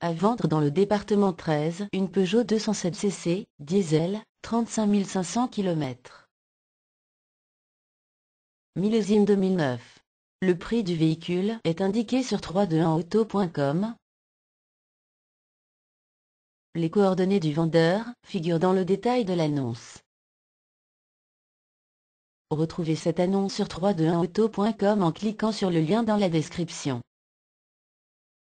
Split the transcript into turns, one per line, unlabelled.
À vendre dans le département 13, une Peugeot 207 cc, diesel, 35 500 km. Millésime 2009. Le prix du véhicule est indiqué sur 321auto.com.
Les coordonnées du vendeur figurent dans le détail de l'annonce. Retrouvez cette annonce sur 321auto.com en cliquant sur le lien dans la description.